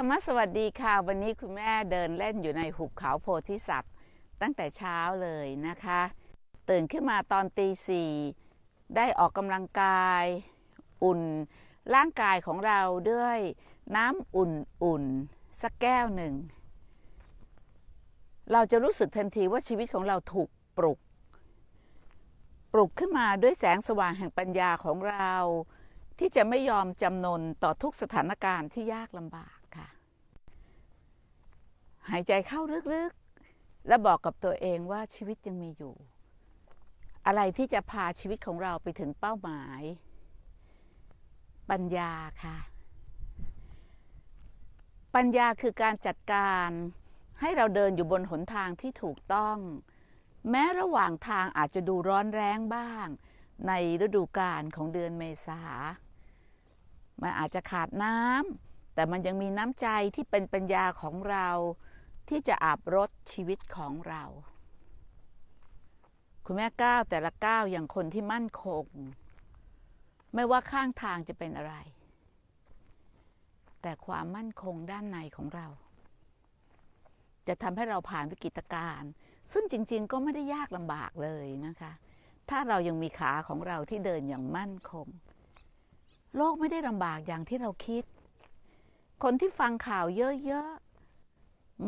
ธรรมสวัสดีค่ะ วันนี้คุณแม่เดินเล่นอยู่ในหุบเขาโพธิสัตว์ตั้งแต่เช้าเลยนะคะ ตื่นขึ้นมาตอนตีสี่ได้ออกกำลังกาย อุ่น ร่างกายของเราด้วยน้ำอุ่นๆสักแก้วหนึ่ง เราจะรู้สึกทันทีว่าชีวิตของเราถูกปลุก ปลุกขึ้นมาด้วยแสงสว่างแห่งปัญญาของเรา ที่จะไม่ยอมจำนนต่อทุกสถานการณ์ที่ยากลำบากหายใจเข้าลึกๆ และบอกกับตัวเองว่าชีวิตยังมีอยู่ อะไรที่จะพาชีวิตของเราไปถึงเป้าหมาย ปัญญาค่ะ ปัญญาคือการจัดการให้เราเดินอยู่บนหนทางที่ถูกต้อง แม้ระหว่างทางอาจจะดูร้อนแรงบ้าง ในฤดูกาลของเดือนเมษามันอาจจะขาดน้ำแต่มันยังมีน้ำใจที่เป็นปัญญาของเราที่จะอาบรดชีวิตของเรา คุณแม่ก้าว แต่ละก้าว อย่างคนที่มั่นคง ไม่ว่าข้างทางจะเป็นอะไร แต่ความมั่นคงด้านในของเรา จะทำให้เราผ่านวิกฤตการณ์ซึ่งจริงๆ ก็ไม่ได้ยากลำบากเลยนะคะ ถ้าเรายังมีขาของเราที่เดินอย่างมั่นคง โลกไม่ได้ลำบากอย่างที่เราคิด คนที่ฟังข่าวเยอะๆ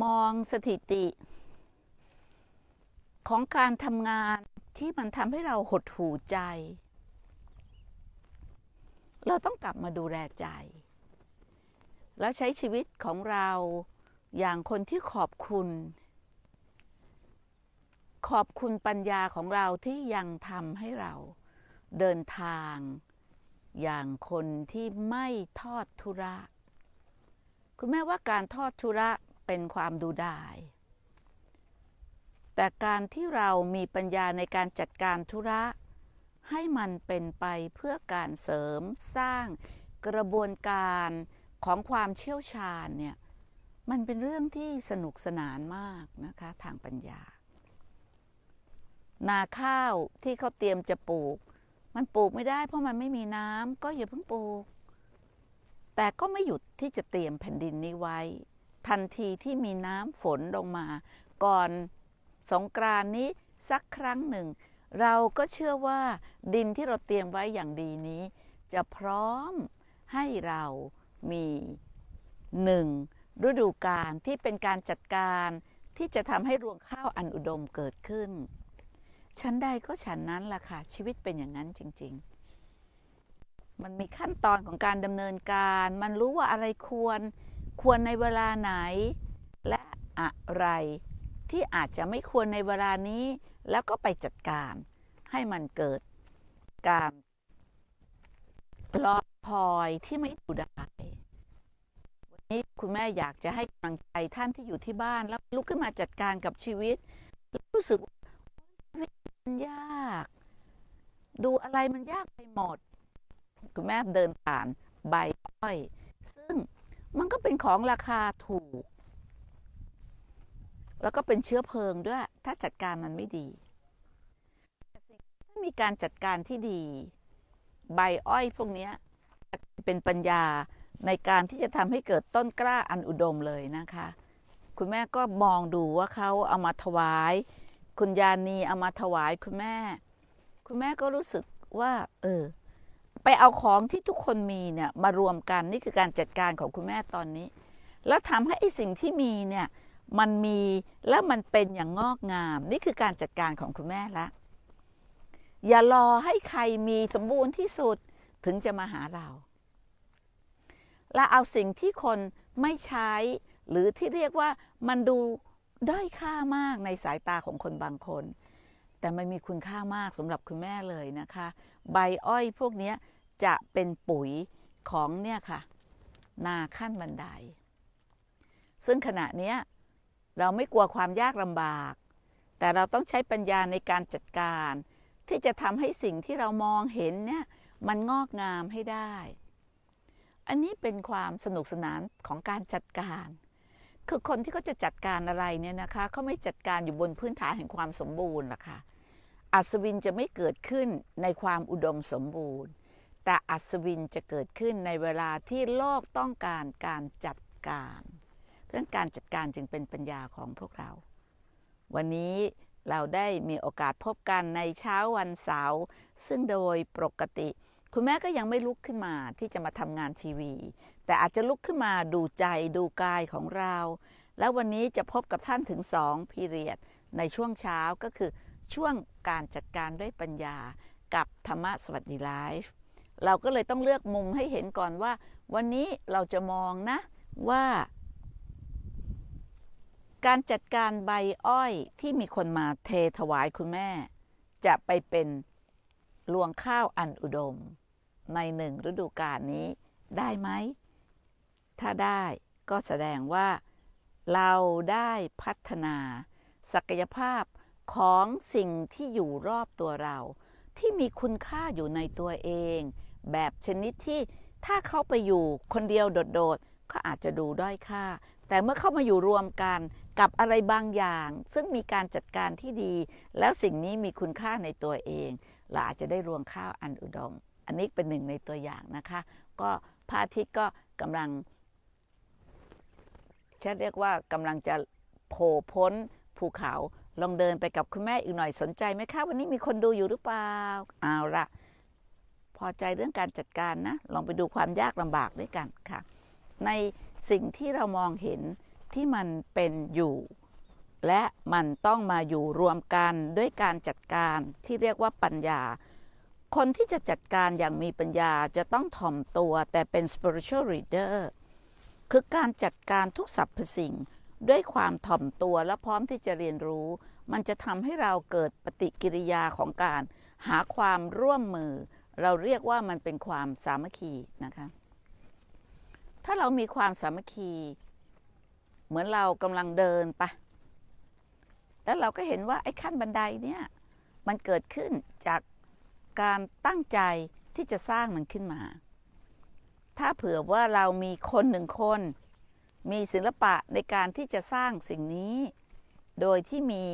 มองสถิติ ของการทำงานที่มันทำให้เราหดหูใจ เราต้องกลับมาดูแลใจ แล้วใช้ชีวิตของเรา อย่างคนที่ขอบคุณ ขอบคุณปัญญาของเราที่ยังทำให้เราเดินทาง อย่างคนที่ไม่ทอดทุระ คุณแม่ว่าการทอดทุระเป็นความดูดายแต่การที่เรามีปัญญาในการจัดการธุระ ให้มันเป็นไปเพื่อการเสริมสร้างกระบวนการของความเชี่ยวชาญเนี่ย มันเป็นเรื่องที่สนุกสนานมากนะคะทางปัญญา นาข้าวที่เขาเตรียมจะปลูก มันปลูกไม่ได้เพราะมันไม่มีน้ำก็อย่าเพิ่งปลูก แต่ก็ไม่หยุดที่จะเตรียมแผ่นดินนี้ไว้ทันทีที่มีน้ำฝนลงมา ก่อนสงกรานนี้สักครั้งหนึ่ง เราก็เชื่อว่าดินที่เราเตรียมไว้อย่างดีนี้ จะพร้อมให้เรามีหนึ่งฤดูกาลที่เป็นการจัดการที่จะทำให้รวงข้าวอันอุดมเกิดขึ้น ชั้นใดก็ฉันนั้นล่ะค่ะ ชีวิตเป็นอย่างนั้นจริง ๆ มันมีขั้นตอนของการดำเนินการ มันรู้ว่าอะไรควรควรในเวลาไหน และอะไรที่อาจจะไม่ควรในเวลานี้ แล้วก็ไปจัดการ ให้มันเกิดการรอคอยที่ไม่ดูได้วันนี้คุณแม่อยากจะให้กำลังใจท่านที่อยู่ที่บ้านแล้วลุกขึ้นมาจัดการกับชีวิตรู้สึกว่ามันยาก ดูอะไรมันยากไปหมดคุณแม่เดินผ่านใบอ้อยซึ่งมันก็เป็นของราคาถูก แล้วก็เป็นเชื้อเพลิงด้วย ถ้าจัดการมันไม่ดี ถ้ามีการจัดการที่ดี ใบอ้อยพวกนี้เป็นปัญญาในการที่จะทำให้เกิดต้นกล้าอันอุดมเลยนะคะ คุณแม่ก็มองดูว่าเขาเอามาถวาย คุณยานีเอามาถวายคุณแม่ คุณแม่ก็รู้สึกว่า เออไปเอาของที่ทุกคนมีเนี่ยมารวมกันนี่คือการจัดการของคุณแม่ตอนนี้ แล้วทำให้ไอ้สิ่งที่มีเนี่ยมันมีและมันเป็นอย่างงอกงาม นี่คือการจัดการของคุณแม่ละอย่ารอให้ใครมีสมบูรณ์ที่สุดถึงจะมาหาเรา และเอาสิ่งที่คนไม่ใช้ หรือที่เรียกว่ามันดูด้อยค่ามากในสายตาของคนบางคน แต่มันมีคุณค่ามากสำหรับคุณแม่เลยนะคะ ใบอ้อยพวกนี้จะเป็นปุ๋ยของเนี่ยค่ะนาขั้นบันได ซึ่งขณะนี้เราไม่กลัวความยากลำบาก แต่เราต้องใช้ปัญญาในการจัดการ ที่จะทำให้สิ่งที่เรามองเห็นเนี่ยมันงอกงามให้ได้ อันนี้เป็นความสนุกสนานของการจัดการ คือคนที่เขาจะจัดการอะไรเนี่ยนะคะเขาไม่จัดการอยู่บนพื้นฐานแห่งความสมบูรณ์หรอกค่ะอัศวินจะไม่เกิดขึ้นในความอุดมสมบูรณ์แต่อัศวินจะเกิดขึ้นในเวลาที่โลกต้องการการจัดการ เพราะการจัดการจึงเป็นปัญญาของพวกเรา วันนี้เราได้มีโอกาสพบกันในเช้าวันเสาร์ ซึ่งโดยปกติ คุณแม่ก็ยังไม่ลุกขึ้นมาที่จะมาทำงานทีวี แต่อาจจะลุกขึ้นมาดูใจดูกายของเรา แล้ววันนี้จะพบกับท่านถึงสองพีเรียดในช่วงเช้าก็คือช่วงการจัดการด้วยปัญญากับธรรมะสวัสดีไลฟ์เราก็เลยต้องเลือกมุมให้เห็นก่อนว่า วันนี้เราจะมองนะว่า การจัดการใบอ้อยที่มีคนมาเทถวายคุณแม่ จะไปเป็นรวงข้าวอันอุดมในหนึ่งฤดูกาลนี้ได้ไหม ถ้าได้ก็แสดงว่า เราได้พัฒนาศักยภาพของสิ่งที่อยู่รอบตัวเรา ที่มีคุณค่าอยู่ในตัวเองแบบชนิดที่ถ้าเขาไปอยู่คนเดียวโดดๆเขาอาจจะดูด้อยค่า แต่เมื่อเข้ามาอยู่รวมกันกับอะไรบางอย่าง ซึ่งมีการจัดการที่ดี แล้วสิ่งนี้มีคุณค่าในตัวเองเราอาจจะได้รวงข้าวอันอุดมอันนี้เป็นหนึ่งในตัวอย่างนะคะ ก็พระอาทิตย์ก็กำลังฉันเรียกว่ากำลังจะโผล่พ้นภูเขาลองเดินไปกับคุณแม่อีกหน่อยสนใจไหมคะวันนี้มีคนดูอยู่หรือเปล่าเอาละพอใจเรื่องการจัดการนะ ลองไปดูความยากลำบากด้วยกันค่ะ ในสิ่งที่เรามองเห็นที่มันเป็นอยู่ และมันต้องมาอยู่รวมกันด้วยการจัดการที่เรียกว่าปัญญา คนที่จะจัดการอย่างมีปัญญาจะต้องถ่อมตัวแต่เป็น spiritual reader คือการจัดการทุกสรรพสิ่งด้วยความถ่อมตัวและพร้อมที่จะเรียนรู้ มันจะทำให้เราเกิดปฏิกิริยาของการหาความร่วมมือเราเรียกว่ามันเป็นความสามัคคีนะคะ ถ้าเรามีความสามัคคีเหมือนเรากำลังเดินไป แล้วเราก็เห็นว่าไอ้ขั้นบันไดเนี่ยมันเกิดขึ้นจากการตั้งใจที่จะสร้างมันขึ้นมา ถ้าเผื่อว่าเรามีคนหนึ่งคน มีศิลปะในการที่จะสร้างสิ่งนี้ โดยที่มี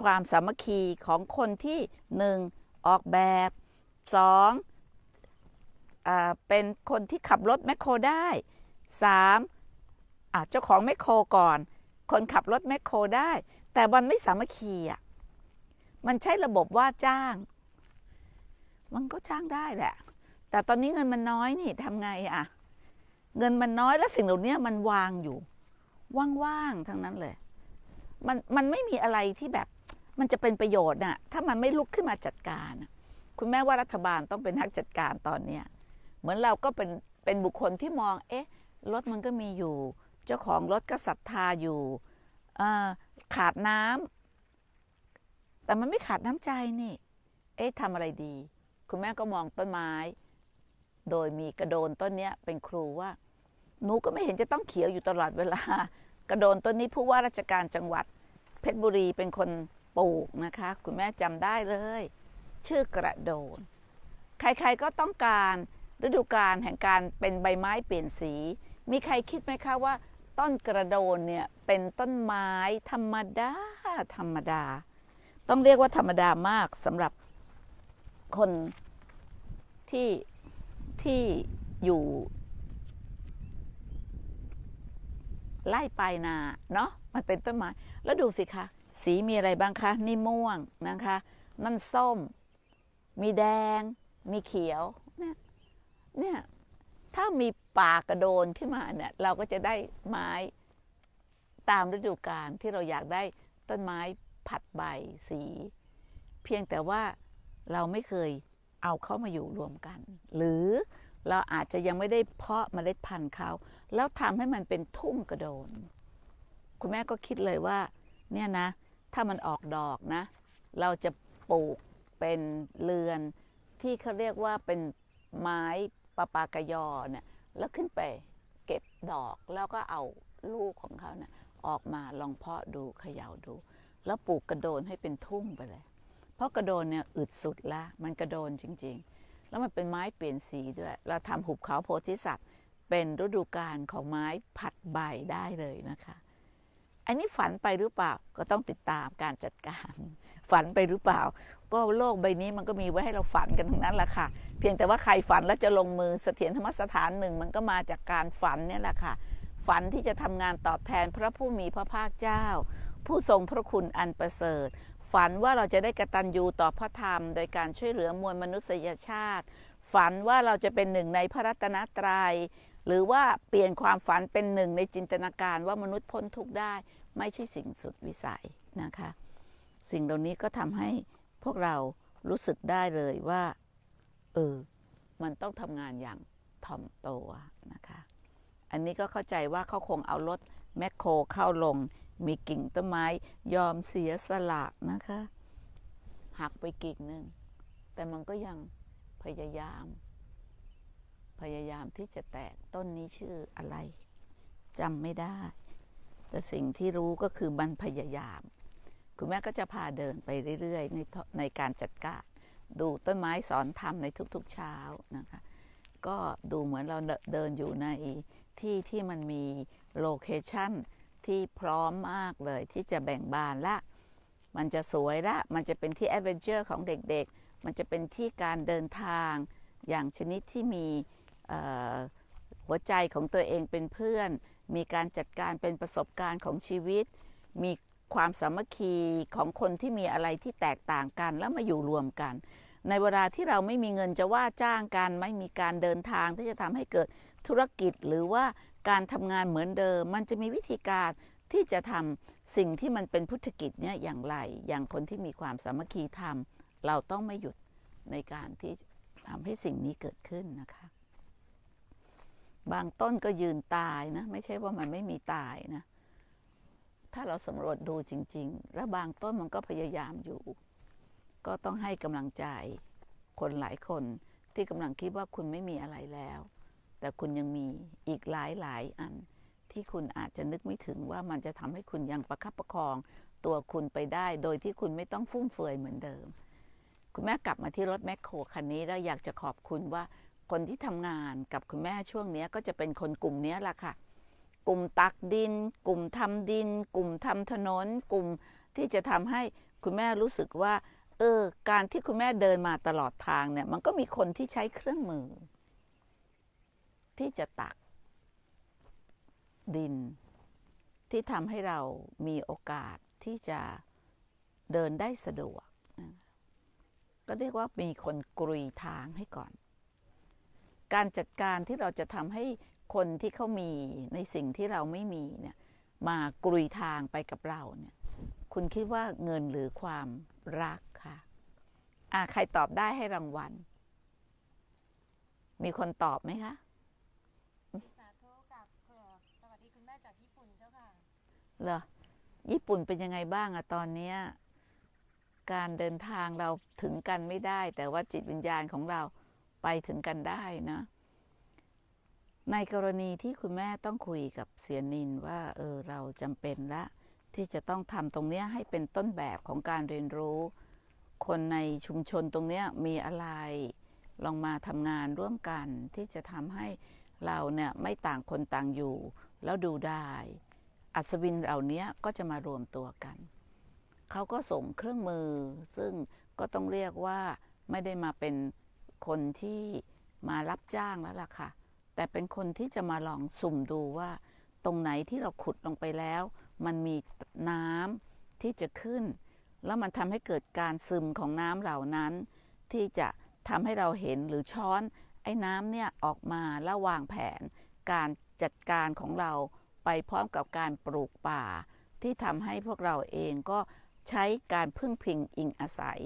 ความสามัคคีของคนที่หนึ่งออกแบบ 2. เป็นคนที่ขับรถแมคโครได้ 3. เจ้าของแมคโครก่อน คนขับรถแมคโครได้ แต่มันไม่สามัคคีอ่ะมันใช้ระบบว่าจ้าง มันก็จ้างได้แหละแต่ตอนนี้เงินมันน้อยนี่ทำไงอ่ะเงินมันน้อยแล้วสิ่งเหล่านี้มันวางอยู่ว่างๆทั้งนั้นเลยมันมันไม่มีอะไรที่แบบมันจะเป็นประโยชน์น่ะถ้ามันไม่ลุกขึ้นมาจัดการคุณแม่ว่ารัฐบาลต้องเป็นนักจัดการตอนเนี้ย เหมือนเราก็เป็นเป็นบุคคลที่มอง เอ๊ะรถมันก็มีอยู่ เจ้าของรถก็ศรัทธาอยู่ขาดน้ำ แต่มันไม่ขาดน้ำใจนี่เอ๊ะทำอะไรดี คุณแม่ก็มองต้นไม้ โดยมีกระโดนต้นเนี้ยเป็นครูว่า หนูก็ไม่เห็นจะต้องเขียวอยู่ตลอดเวลา กระโดนต้นนี้ผู้ว่าราชการจังหวัด เพชรบุรีเป็นคนปลูกนะคะคุณแม่จำได้เลยชื่อ กระโดน ใครๆก็ต้องการฤดูกาลแห่งการเป็นใบไม้เปลี่ยนสี มีใครคิดไหมคะว่า ต้นกระโดนเนี่ยเป็นต้นไม้ธรรมดา ธรรมดา ต้องเรียกว่าธรรมดามากสำหรับคนที่ที่อยู่ไล่ปลายนาเนาะมันเป็นต้นไม้แล้ว ดูสิคะสีมีอะไรบ้างคะ นี่ม่วงนะคะนั่นส้มมีแดง มีเขียว เนี่ยเนี่ย ถ้ามีป่ากระโดนขึ้นมาเนี่ย เราก็จะได้ไม้ตามฤดูกาลที่เราอยากได้ต้นไม้ผัดใบสี เพียงแต่ว่าเราไม่เคยเอาเข้ามาอยู่รวมกัน หรือเราอาจจะยังไม่ได้เพาะเมล็ดพันธุ์เขา แล้วทำให้มันเป็นทุ่งกระโดน คุณแม่ก็คิดเลยว่า เนี่ยนะ ถ้ามันออกดอกนะ เราจะปลูกเป็นเรือนที่เขาเรียกว่าเป็นไม้ปะปากยอเนี่ยแล้วขึ้นไปเก็บดอกแล้วก็เอาลูกของเขาเนี่ยออกมาลองเพาะดูเขย่าดู แล้วปลูกกระโดนให้เป็นทุ่งไปเลย เพราะกระโดนเนี่ยอึดสุดละ มันกระโดนจริงๆ แล้วมันเป็นไม้เปลี่ยนสีด้วย เราทำหุบเขาโพธิสัตว์ เป็นฤดูกาลของไม้ผัดใบได้เลยนะคะ อันนี้ฝันไปหรือเปล่าก็ต้องติดตามการจัดการ ฝันไปหรือเปล่า็โลกใบนี้มันก็มีไว้ให้เราฝันกันทั้งนั้นแหละค่ะ เพียงแต่ว่าใครฝันแล้วจะลงมือเสถียรธรรมสถานหนึ่งมันก็มาจากการฝันเนี่ยแหละค่ะ ฝันที่จะทำงานตอบแทนพระผู้มีพระภาคเจ้า ผู้ทรงพระคุณอันประเสริฐ ฝันว่าเราจะได้กระตันยูต่อพระธรรมโดยการช่วยเหลือมวลมนุษยชาติ ฝันว่าเราจะเป็นหนึ่งในพระรัตนตรยัย หรือว่าเปลี่ยนความฝันเป็นหนึ่งในจินตนาการว่ามนุษย์พ้นทุกข์ได้ ไม่ใช่สิ่งสุดวิสัยนะคะ สิ่งเหล่านี้ก็ทำให้พวกเรารู้สึกได้เลยว่าเออมันต้องทำงานอย่างถ่อมตัวนะคะ อันนี้ก็เข้าใจว่าเขาคงเอารถแมคโครเข้าลง มีกิ่งต้นไม้ ยอมเสียสละนะคะหักไปกิ่งหนึ่งแต่มันก็ยังพยายาม พยายามที่จะแตกต้นนี้ชื่ออะไรจำไม่ได้ แต่สิ่งที่รู้ก็คือมันพยายามคุณแม่ก็จะพาเดินไปเรื่อยๆในในการจัดการดูต้นไม้สอนทำในทุก ๆเช้านะคะก็ดูเหมือนเราเดินอยู่ในที่ที่มันมีโลเคชั่นที่พร้อมมากเลยที่จะแบ่งบานละ มันจะสวยละ มันจะเป็นที่แอดเวนเจอร์ของเด็กๆ มันจะเป็นที่การเดินทาง อย่างชนิดที่มีหัวใจของตัวเองเป็นเพื่อนมีการจัดการเป็นประสบการณ์ของชีวิตมีความสามัคคีของคนที่มีอะไรที่แตกต่างกันแล้วมาอยู่รวมกัน ในเวลาที่เราไม่มีเงินจะว่าจ้างกันไม่มีการเดินทางที่จะทำให้เกิดธุรกิจหรือว่าการทำงานเหมือนเดิมมันจะมีวิธีการที่จะทำสิ่งที่มันเป็นพุทธกิจเนี่ยอย่างไร อย่างคนที่มีความสามัคคีทำเราต้องไม่หยุดในการที่ทำให้สิ่งนี้เกิดขึ้นนะคะ บางต้นก็ยืนตายนะไม่ใช่ว่ามันไม่มีตายนะถ้าเราสำรวจดูจริงๆ และบางต้นมันก็พยายามอยู่ ก็ต้องให้กำลังใจคนหลายคนที่กำลังคิดว่าคุณไม่มีอะไรแล้ว แต่คุณยังมีอีกหลายหลายอัน ที่คุณอาจจะนึกไม่ถึงว่ามันจะทำให้คุณยังประคับประคอง ตัวคุณไปได้ โดยที่คุณไม่ต้องฟุ่มเฟือยเหมือนเดิม คุณแม่กลับมาที่รถแมคโครคันนี้แล้วอยากจะขอบคุณว่า คนที่ทำงานกับคุณแม่ช่วงนี้ก็จะเป็นคนกลุ่มนี้ล่ะค่ะกลุ่มตักดินกลุ่มทำดิน กลุ่มทำถนน กลุ่มที่จะทำให้คุณแม่รู้สึกว่า เออ การที่คุณแม่เดินมาตลอดทางเนี่ยมันก็มีคนที่ใช้เครื่องมือ ที่จะตักดินที่ทำให้เรามีโอกาสที่จะเดินได้สะดวก ก็เรียกว่ามีคนกรุยทางให้ก่อน การจัดการที่เราจะทำให้คนที่เขามีในสิ่งที่เราไม่มีเนี่ย มากรุยทางไปกับเรา เนี่ย คุณคิดว่าเงินหรือความรักค่ะอ่าใครตอบได้ให้รางวัล มีคนตอบไหมคะสาธุกับสวัสดีคุณแม่จากญี่ปุ่นเจ้าค่ะเหรอญี่ปุ่นเป็นยังไงบ้างอะตอนเนี้ยการเดินทางเราถึงกันไม่ได้ แต่ว่าจิตวิญญาณของเราไปถึงกันได้นะในกรณีที่คุณแม่ต้องคุยกับเสียนินว่าเออเราจำเป็นละ ที่จะต้องทำตรงนี้ให้เป็นต้นแบบของการเรียนรู้ คนในชุมชนตรงนี้มีอะไรลองมาทำงานร่วมกัน ที่จะทำให้เราเนี่ยไม่ต่างคนต่างอยู่ แล้วดูได้ อัศวินเหล่านี้ก็จะมารวมตัวกัน เขาก็ส่งเครื่องมือซึ่งก็ต้องเรียกว่าไม่ได้มาเป็นคนที่มารับจ้างแล้วล่ะค่ะแต่เป็นคนที่จะมาลองสุ่มดูว่าตรงไหนที่เราขุดลงไปแล้ว มันมีน้ำที่จะขึ้น แล้วมันทำให้เกิดการซึมของน้ำเหล่านั้น ที่จะทำให้เราเห็นหรือช้อนไอ้น้ำเนี่ยออกมาแล้ววางแผน การจัดการของเราไปพร้อมกับการปลูกป่า ที่ทำให้พวกเราเองก็ใช้การพึ่งพิงอิงอาศัย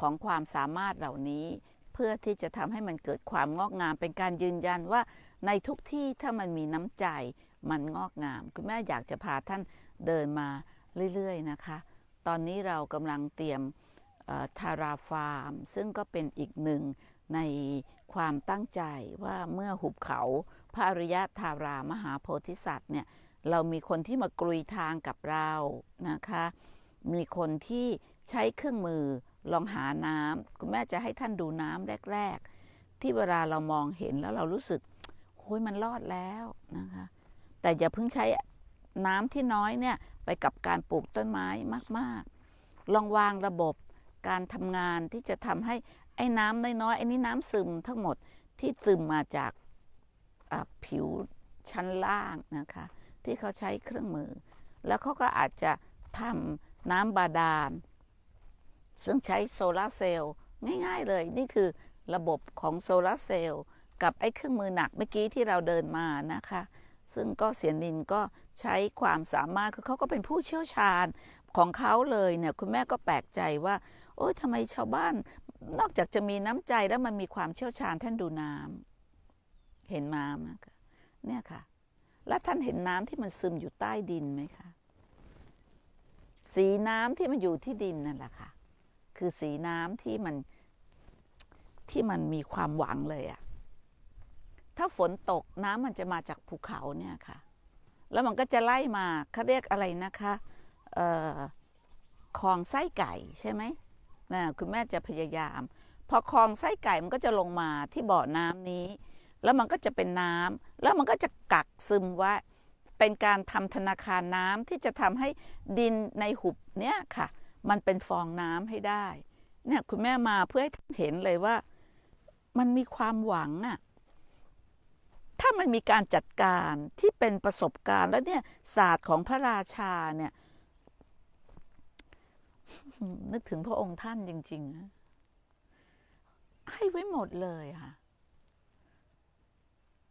ของความสามารถเหล่านี้ เพื่อที่จะทำให้มันเกิดความงอกงามเป็นการยืนยันว่าในทุกที่ถ้ามันมีน้ำใจมันงอกงามคุณแม่อยากจะพาท่านเดินมาเรื่อยๆนะคะ ตอนนี้เรากำลังเตรียมทาราฟาร์ม ซึ่งก็เป็นอีกหนึ่งในความตั้งใจว่าเมื่อหุบเขาพระอริยะทารามหาโพธิสัตว์เนี่ยเรามีคนที่มากรุยทางกับเรานะคะ มีคนที่ใช้เครื่องมือลองหาน้ำคุณแม่จะให้ท่านดูน้ำแรกๆ ที่เวลาเรามองเห็นแล้วเรารู้สึกโอ้ยมันรอดแล้วนะคะ แต่อย่าเพิ่งใช้น้ำที่น้อยเนี่ยไปกับการปลูกต้นไม้มาก ๆ ลองวางระบบการทำงานที่จะทำให้ไอ้น้ำน้อยๆไอ้นี่น้ำซึมทั้งหมดที่ซึมมาจากผิวชั้นล่างนะคะที่เขาใช้เครื่องมือ แล้วเขาก็อาจจะทำน้ำบาดาลซึ่งใช้โซลาเซลล์ ง่ายๆเลย นี่คือระบบของโซลาเซลล์กับไอ้เครื่องมือหนักเมื่อกี้ที่เราเดินมานะคะ ซึ่งก็เสียนินก็ใช้ความสามารถคือเขาก็เป็นผู้เชี่ยวชาญของเขาเลยเนี่ย คุณแม่ก็แปลกใจว่า โอ้ยทำไมชาวบ้าน นอกจากจะมีน้ำใจแล้วมันมีความเชี่ยวชาญท่านดูน้ำเห็นน้ำนะคะ เนี่ย ค่ะ แล้ว ท่านเห็นน้ำที่มันซึมอยู่ใต้ดินไหมคะ สีน้ำที่มันอยู่ที่ดินนั่นแหละค่ะ คือสีน้ำที่มันที่มันมีความหวังเลยอะถ้าฝนตกน้ำมันจะมาจากภูเขาเนี่ยค่ะ แล้วมันก็จะไล่มาเขาเรียกอะไรนะคะคลองไส้ไก่ใช่ไหมนะคุณแม่จะพยายาม พอคลองไส้ไก่มันก็จะลงมาที่บ่อน้ำนี้ แล้วมันก็จะเป็นน้ำแล้วมันก็จะกักซึมว่าเป็นการทำธนาคารน้ำที่จะทำให้ดินในหุบเนี่ยค่ะ มันเป็นฟองน้ำให้ได้ เนี่ยคุณแม่มาเพื่อให้เห็นเลยว่า มันมีความหวังอะ่ะถ้ามันมีการจัดการที่เป็นประสบการณ์แล้วเนี่ย ศาสตร์ของพระราชาเนี่ยนึกถึงพระองค์ท่านจริงๆนะให้ไว้หมดเลยค่ะ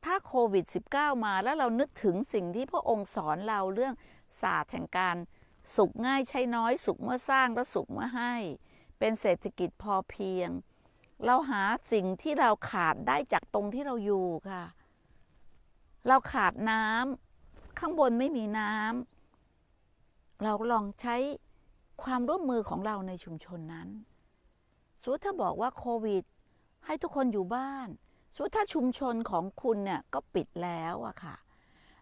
ถ้าโควิด -19 มาแล้วเรานึกถึงสิ่งที่พระองค์สอนเราเรื่อง ศาสตร์แห่งการสุขง่ายใช้น้อย สุขเมื่อสร้างและสุขเมื่อให้ เป็นเศรษฐกิจพอเพียง เราหาสิ่งที่เราขาดได้จากตรงที่เราอยู่ค่ะเราขาดน้ำข้างบนไม่มีน้ำเราลองใช้ความร่วมมือของเราในชุมชนนั้นสูถ้าบอกว่าโควิด ให้ทุกคนอยู่บ้านสูถ้าชุมชนของคุณเนี่ยก็ปิดแล้วอะค่ะ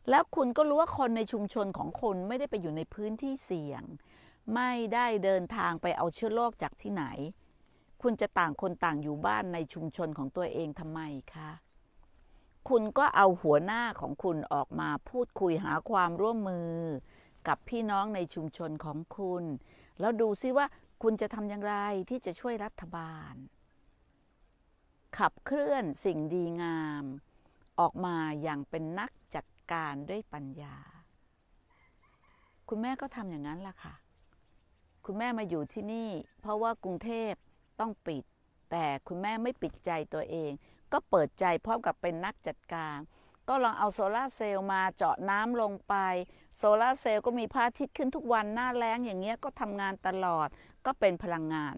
แล้วคุณก็รู้ว่าคนในชุมชนของคุณไม่ได้ไปอยู่ในพื้นที่เสี่ยง ไม่ได้เดินทางไปเอาเชื้อโรคจากที่ไหน คุณจะต่างคนต่างอยู่บ้านในชุมชนของตัวเองทำไมคะคุณก็เอาหัวหน้าของคุณออกมาพูดคุยหาความร่วมมือกับพี่น้องในชุมชนของคุณ แล้วดูซิว่าคุณจะทำอย่างไรที่จะช่วยรัฐบาล ขับเคลื่อนสิ่งดีงาม ออกมาอย่างเป็นนักจัดการด้วยปัญญา คุณแม่ก็ทำอย่างนั้นล่ะค่ะ คุณแม่มาอยู่ที่นี่ เพราะว่ากรุงเทพต้องปิด แต่คุณแม่ไม่ปิดใจตัวเองก็เปิดใจพร้อมกับเป็นนักจัดการก็ลองเอาโซลาเซลล์มาเจาะน้ำลงไป โซลาเซลล์ก็มีพระอาทิตย์ขึ้นทุกวันหน้าแล้งอย่างเงี้ยก็ทำงานตลอด ก็เป็นพลังงาน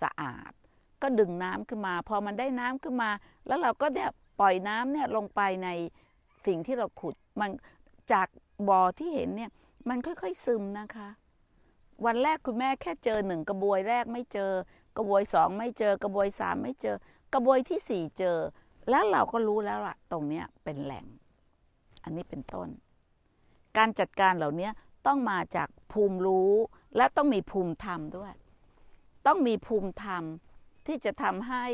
สะอาด ก็ดึงน้ำขึ้นมา พอมันได้น้ำขึ้นมา แล้วเราก็เนี่ยปล่อยน้ำเนี่ยลงไปในสิ่งที่เราขุดมันจากบ่อที่เห็นเนี่ยมันค่อยๆซึมนะคะ วันแรกคุณแม่แค่เจอหนึ่งกระบวยแรกไม่เจอ กระบวยสองไม่เจอ กระบวยสามไม่เจอกระบวยที่สี่เจอ แล้วเราก็รู้แล้วล่ะ ตรงเนี้ยเป็นแหล่ง อันนี้เป็นต้น การจัดการเหล่านี้ต้องมาจากภูมิรู้และต้องมีภูมิธรรมด้วย ต้องมีภูมิธรรม ที่จะทำให้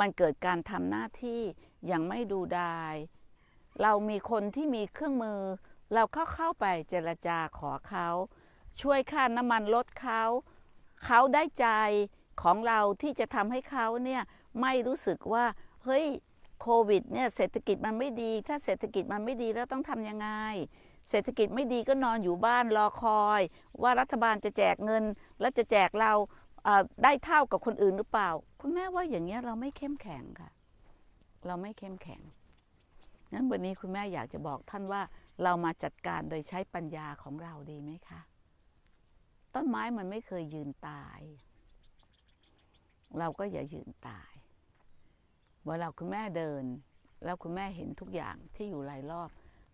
มันเกิดการทำหน้าที่อย่างไม่ดูดายเรามีคนที่มีเครื่องมือ เราเข้าเข้าไปเจรจาขอเขา ช่วยค่าน้ำมันลดเขา เขาได้ใจของเราที่จะทำให้เขาเนี่ยไม่รู้สึกว่าเฮ้ยโควิดเนี่ยเศรษฐกิจมันไม่ดี ถ้าเศรษฐกิจมันไม่ดีแล้วต้องทำยังไง เศรษฐกิจไม่ดีก็นอนอยู่บ้านรอคอย ว่ารัฐบาลจะแจกเงินและจะแจกเราได้เท่ากับคนอื่นหรือเปล่า คุณแม่ว่าอย่างเงี้ยเราไม่เข้มแข็งค่ะ เราไม่เข้มแข็งนั้นวันนี้คุณแม่อยากจะบอกท่านว่าเรามาจัดการโดยใช้ปัญญาของเราดีไหมคะต้นไม้มันไม่เคยยืนตาย เราก็อย่ายืนตายเวลาคุณแม่เดิน แล้วคุณแม่เห็นทุกอย่างที่อยู่รายรอบ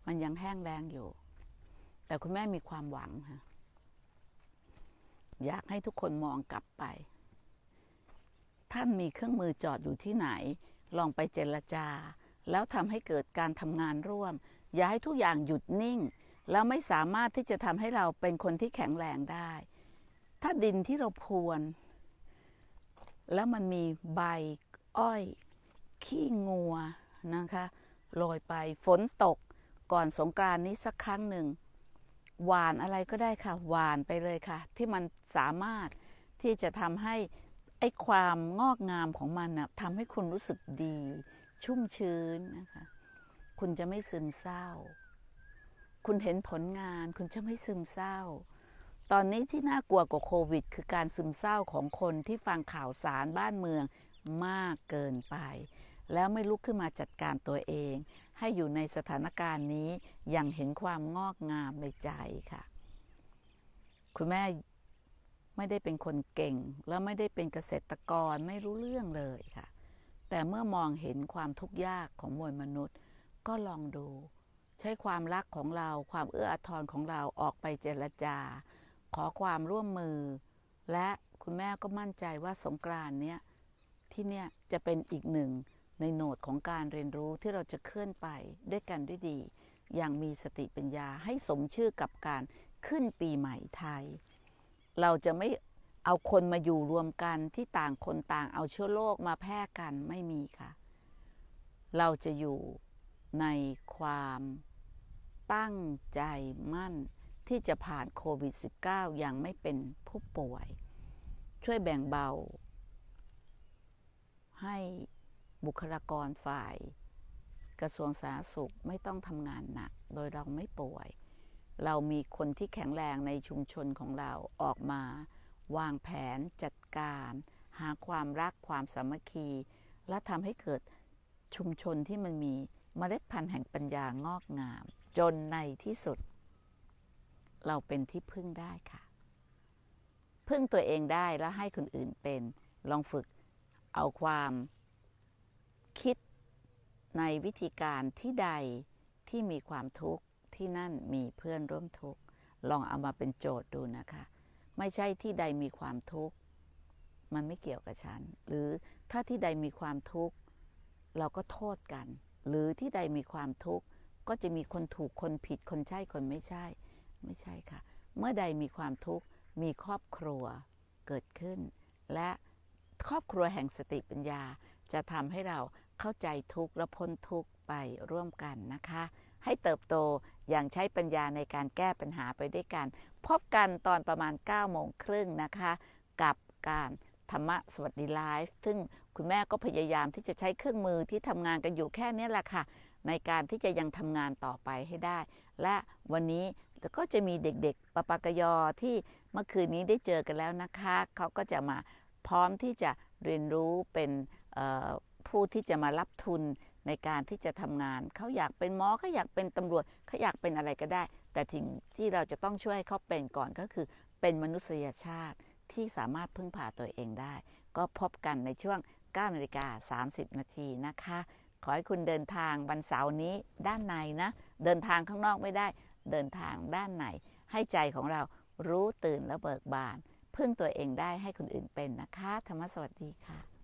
มันยังแห้งแรงอยู่ แต่คุณแม่มีความหวังค่ะอยากให้ทุกคนมองกลับไป ท่านมีเครื่องมือจอดอยู่ที่ไหน ลองไปเจรจา แล้วทำให้เกิดการทำงานร่วม อย่าให้ทุกอย่างหยุดนิ่ง แล้วไม่สามารถที่จะทำให้เราเป็นคนที่แข็งแรงได้ ถ้าดินที่เราพรวน แล้วมันมีใบอ้อยขี้งัวนะคะลอยไป ฝนตก ก่อนสงกรานนี้สักครั้งหนึ่งหวานอะไรก็ได้ค่ะ หวานไปเลยค่ะ ที่มันสามารถที่จะทำให้ไอ้ความงอกงามของมันนะทำให้คุณรู้สึกดี ชุ่มชื้นนะคะ คุณจะไม่ซึมเศร้า คุณเห็นผลงาน คุณจะไม่ซึมเศร้า ตอนนี้ที่น่ากลัวกว่าโควิด คือการซึมเศร้าของคนที่ฟังข่าวสารบ้านเมืองมากเกินไปแล้วไม่ลุกขึ้นมาจัดการตัวเอง ให้อยู่ในสถานการณ์นี้อย่างเห็นความงอกงามในใจค่ะ คุณแม่ไม่ได้เป็นคนเก่งและไม่ได้เป็นเกษตรกรไม่รู้เรื่องเลยค่ะ แต่เมื่อมองเห็นความทุกข์ยากของมวลมนุษย์ ก็ลองดู ใช้ความรักของเราความเอื้ออาทรของเราออกไปเจรจา ขอความร่วมมือ และคุณแม่ก็มั่นใจว่าสงกรานเนี้ยที่เนี่ยจะเป็นอีกหนึ่งในโหนดของการเรียนรู้ที่เราจะเคลื่อนไปด้วยกันด้วยดีอย่างมีสติปัญญาให้สมชื่อกับการขึ้นปีใหม่ไทย เราจะไม่เอาคนมาอยู่รวมกันที่ต่างคนต่างเอาเชื้อโรคมาแพร่กันไม่มีค่ะเราจะอยู่ในความตั้งใจมั่นที่จะผ่านโควิด -19 อย่างไม่เป็นผู้ป่วยช่วยแบ่งเบาให้บุคลากรฝ่าย กระทรวงสาธารณสุขไม่ต้องทำงานหนักโดยเราไม่ป่วย เรามีคนที่แข็งแรงในชุมชนของเราออกมาวางแผนจัดการ หาความรักความสามัคคี และทำให้เกิดชุมชนที่มันมีเมล็ดพันธุ์แห่งปัญญางอกงาม จนในที่สุด เราเป็นที่พึ่งได้ค่ะ พึ่งตัวเองได้และให้คนอื่นเป็นลองฝึกเอาความคิดในวิธีการที่ใดที่มีความทุกข์ที่นั่นมีเพื่อนร่วมทุกข์ ลองเอามาเป็นโจทย์ดูนะคะ ไม่ใช่ที่ใดมีความทุกข์ มันไม่เกี่ยวกับฉัน หรือถ้าที่ใดมีความทุกข์ เราก็โทษกัน หรือที่ใดมีความทุกข์ ก็จะมีคนถูกคนผิดคนใช่คนไม่ใช่ไม่ใช่ค่ะ เมื่อใดมีความทุกข์ มีครอบครัวเกิดขึ้น และครอบครัวแห่งสติปัญญาจะทำให้เราเข้าใจทุกข์และพ้นทุกข์ไปร่วมกันนะคะ ให้เติบโตอย่างใช้ปัญญาในการแก้ปัญหาไปด้วยกันพบกันตอนประมาณ9โมงครึ่งนะคะ กับการธรรมะสวัสดีไลฟ์ซึ่งคุณแม่ก็พยายามที่จะใช้เครื่องมือที่ทำงานกันอยู่แค่นี้แหละค่ะ ในการที่จะยังทำงานต่อไปให้ได้ และวันนี้ก็จะมีเด็ก ๆ ปปะกยอ ที่เมื่อคืนนี้ได้เจอกันแล้วนะคะเขาก็จะมาพร้อมที่จะเรียนรู้เป็นผู้ที่จะมารับทุนในการที่จะทำงาน เขาอยากเป็นหมอเขาอยากเป็นตำรวจเขาอยากเป็นอะไรก็ได้ แต่ิึงที่เราจะต้องช่วยเขาเป็นก่อนก็คือเป็นมนุษยชาติที่สามารถพึ่งพาตัวเองได้ ก็พบกันในช่วง 9นาฬิกา 30 นาทีนะคะ ขอให้คุณเดินทางวันเสาร์นี้ด้านในนะ เดินทางข้างนอกไม่ได้เดินทางด้านในให้ใจของเรารู้ตื่นและเบิกบานพึ่งตัวเองได้ให้คนอื่นเป็นนะคะ ธรรมสวัสดีค่ะ